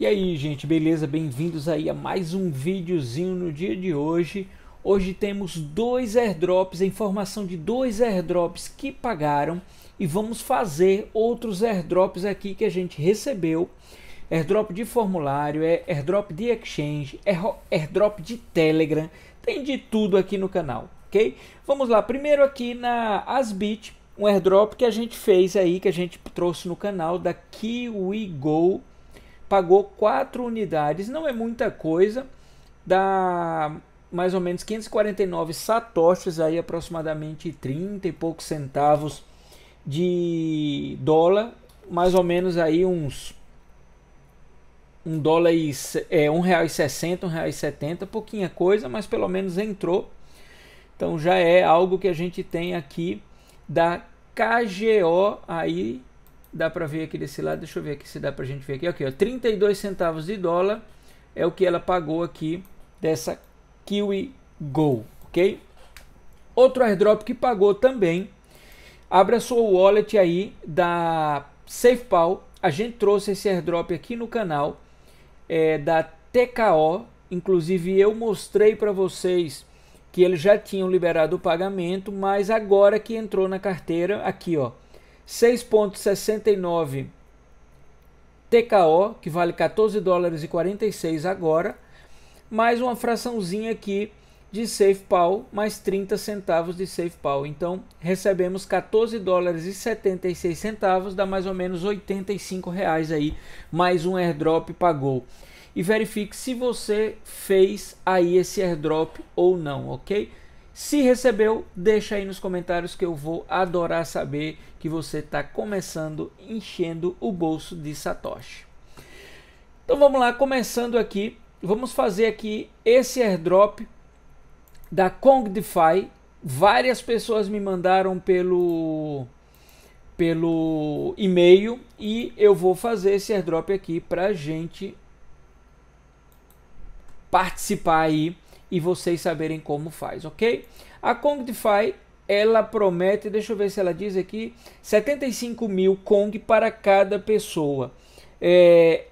E aí, gente, beleza? Bem-vindos aí a mais um videozinho no dia de hoje. Hoje temos dois airdrops, a informação de dois airdrops que pagaram e vamos fazer outros airdrops aqui que a gente recebeu. Airdrop de formulário, é airdrop de exchange, é airdrop de Telegram, tem de tudo aqui no canal, ok? Vamos lá, primeiro aqui na Asbit, um airdrop que a gente fez aí, que a gente trouxe no canal da Go pagou quatro unidades, não é muita coisa, dá mais ou menos 549 satoshis, aí aproximadamente 30 e poucos centavos de dólar, mais ou menos aí uns um dólar e é um real e sessenta, um real e setenta, pouquinha coisa, mas pelo menos entrou. Então já é algo que a gente tem aqui da KGO aí dá para ver aqui desse lado, deixa eu ver aqui se dá para a gente ver aqui, aqui ó, 32 centavos de dólar é o que ela pagou aqui dessa Kiwi Go, ok? Outro airdrop que pagou também, abra sua wallet aí da SafePal, a gente trouxe esse airdrop aqui no canal é, da TKO, inclusive eu mostrei para vocês que eles já tinham liberado o pagamento, mas agora que entrou na carteira, aqui ó, 6,69 TKO, que vale 14 dólares e 46 agora, mais uma fraçãozinha aqui de safe pau, mais 30 centavos de safe pau. Então, recebemos 14 dólares e 76 centavos, dá mais ou menos 85 reais aí, mais um airdrop pagou. E verifique se você fez aí esse airdrop ou não, ok? Se recebeu, deixa aí nos comentários que eu vou adorar saber que você está começando enchendo o bolso de Satoshi. Então vamos lá, começando aqui, vamos fazer aqui esse airdrop da Kong DeFi. Várias pessoas me mandaram pelo pelo e-mail e eu vou fazer esse airdrop aqui para gente participar aí e vocês saberem como faz, ok? A CongDeFi ela promete, deixa eu ver se ela diz aqui, 75 mil Kong para cada pessoa. É,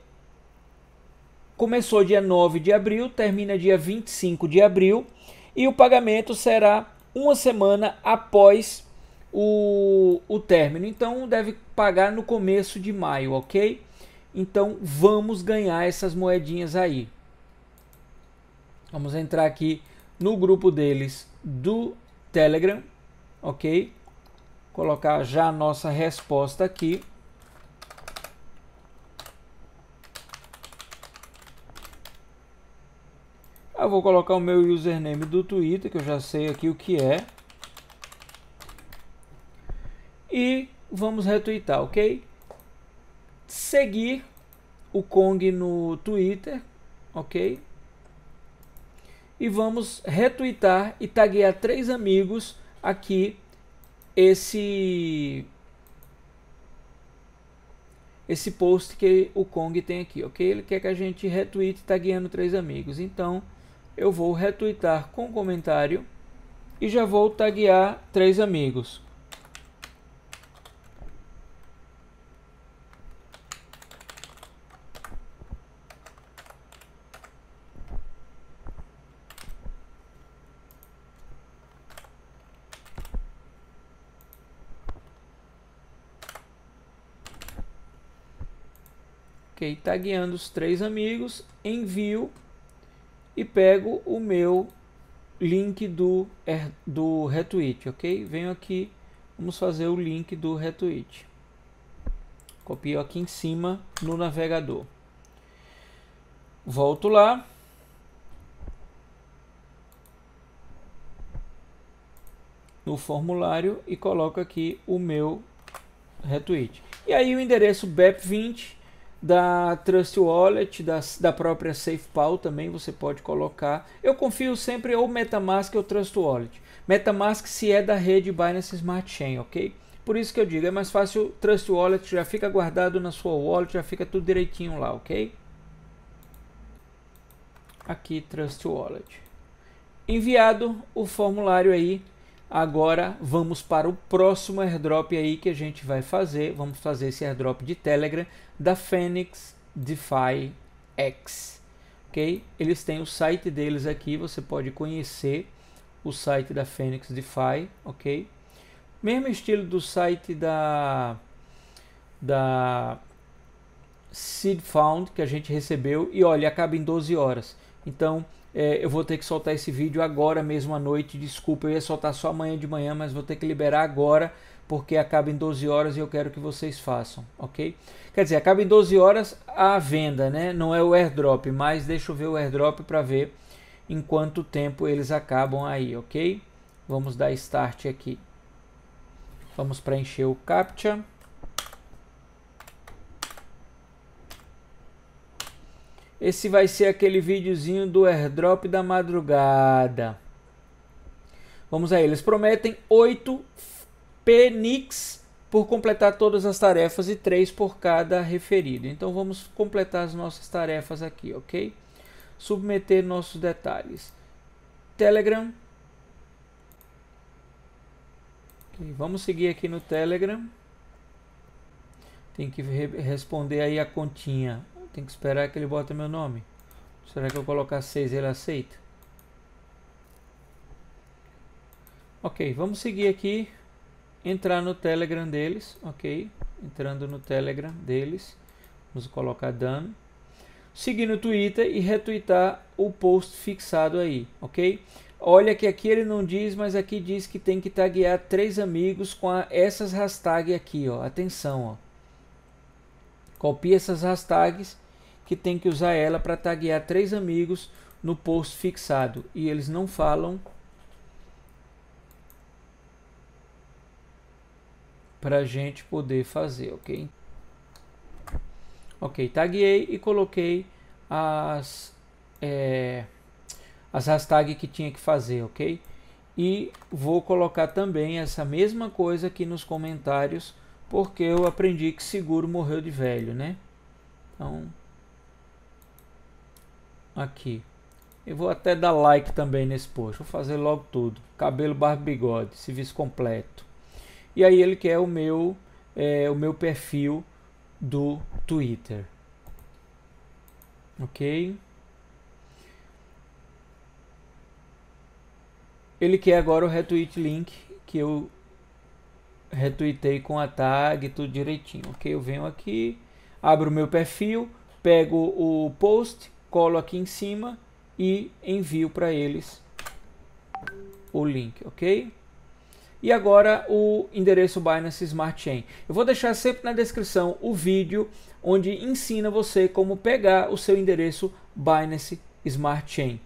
começou dia 9 de abril, termina dia 25 de abril e o pagamento será uma semana após o, o término. Então deve pagar no começo de maio, ok? Então vamos ganhar essas moedinhas aí. Vamos entrar aqui no grupo deles do Telegram, ok? Colocar já a nossa resposta aqui. Eu vou colocar o meu username do Twitter, que eu já sei aqui o que é. E vamos retweetar, ok? Seguir o Kong no Twitter, ok? e vamos retweetar e taguear três amigos aqui esse esse post que o Kong tem aqui, ok? Ele quer que a gente retweet tagueando três amigos. Então, eu vou retweetar com comentário e já vou taguear três amigos. Okay, tagueando tá os três amigos, envio e pego o meu link do, er, do retweet, okay? Venho aqui, vamos fazer o link do retweet. Copio aqui em cima no navegador. Volto lá. No formulário e coloco aqui o meu retweet. E aí o endereço BEP20 da Trust Wallet, da, da própria SafePal também você pode colocar. Eu confio sempre ou MetaMask ou Trust Wallet. MetaMask se é da rede Binance Smart Chain, ok? Por isso que eu digo, é mais fácil Trust Wallet, já fica guardado na sua wallet, já fica tudo direitinho lá, ok? Aqui Trust Wallet. Enviado o formulário aí Agora vamos para o próximo airdrop aí que a gente vai fazer. Vamos fazer esse airdrop de Telegram da Phoenix DeFi X. OK? Eles têm o site deles aqui, você pode conhecer o site da Phoenix DeFi, OK? Mesmo estilo do site da da Seed Found que a gente recebeu e olha, acaba em 12 horas. Então é, eu vou ter que soltar esse vídeo agora mesmo à noite. Desculpa, eu ia soltar só amanhã de manhã, mas vou ter que liberar agora porque acaba em 12 horas e eu quero que vocês façam, ok? Quer dizer, acaba em 12 horas a venda, né? Não é o airdrop, mas deixa eu ver o airdrop para ver em quanto tempo eles acabam aí, ok? Vamos dar start aqui. Vamos preencher o CAPTCHA. Esse vai ser aquele videozinho do airdrop da madrugada. Vamos aí, eles prometem 8 Penix por completar todas as tarefas e 3 por cada referido. Então vamos completar as nossas tarefas aqui, ok? Submeter nossos detalhes. Telegram. Okay, vamos seguir aqui no Telegram. Tem que re responder aí a continha tem que esperar que ele bota meu nome. Será que eu colocar 6 ele aceita? Ok, vamos seguir aqui. Entrar no Telegram deles, ok? Entrando no Telegram deles. Vamos colocar dano. Seguir no Twitter e retweetar o post fixado aí, ok? Olha que aqui ele não diz, mas aqui diz que tem que taguear três amigos com a, essas hashtags aqui, ó. Atenção, ó. Copie essas hashtags que tem que usar ela para taguear três amigos no post fixado e eles não falam para a gente poder fazer, ok? Ok, taguei e coloquei as, é, as hashtags que tinha que fazer, ok? E vou colocar também essa mesma coisa aqui nos comentários, porque eu aprendi que seguro morreu de velho, né? Então, aqui. Eu vou até dar like também nesse post. Vou fazer logo tudo. Cabelo, barba, bigode, serviço completo. E aí ele quer o meu, é, o meu perfil do Twitter. Ok? Ele quer agora o retweet link que eu retuitei com a tag, tudo direitinho. Ok? Eu venho aqui, abro o meu perfil, pego o post colo aqui em cima e envio para eles o link, ok? E agora o endereço Binance Smart Chain. Eu vou deixar sempre na descrição o vídeo onde ensina você como pegar o seu endereço Binance Smart Chain.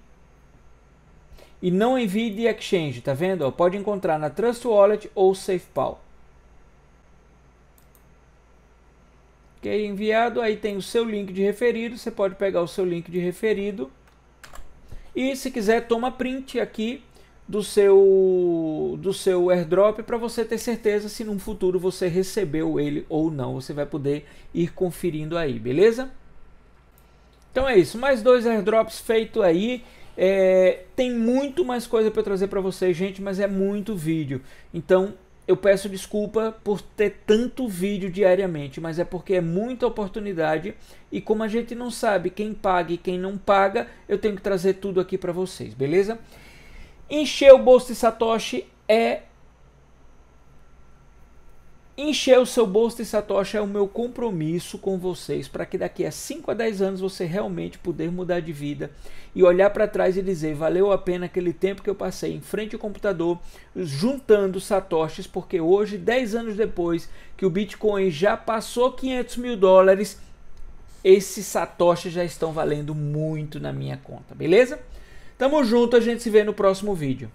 E não envie de exchange, tá vendo? Pode encontrar na Trust Wallet ou SafePal. que é enviado, aí tem o seu link de referido, você pode pegar o seu link de referido e se quiser toma print aqui do seu do seu airdrop para você ter certeza se no futuro você recebeu ele ou não. Você vai poder ir conferindo aí, beleza? Então é isso, mais dois airdrops feito aí. É, tem muito mais coisa para trazer para vocês, gente, mas é muito vídeo. Então eu peço desculpa por ter tanto vídeo diariamente, mas é porque é muita oportunidade e como a gente não sabe quem paga e quem não paga, eu tenho que trazer tudo aqui para vocês, beleza? Encher o bolso de Satoshi é Encher o seu bolso de satoshi é o meu compromisso com vocês para que daqui a 5 a 10 anos você realmente puder mudar de vida e olhar para trás e dizer valeu a pena aquele tempo que eu passei em frente ao computador juntando satoshis, porque hoje, 10 anos depois que o Bitcoin já passou 500 mil dólares, esses satoshis já estão valendo muito na minha conta, beleza? Tamo junto, a gente se vê no próximo vídeo.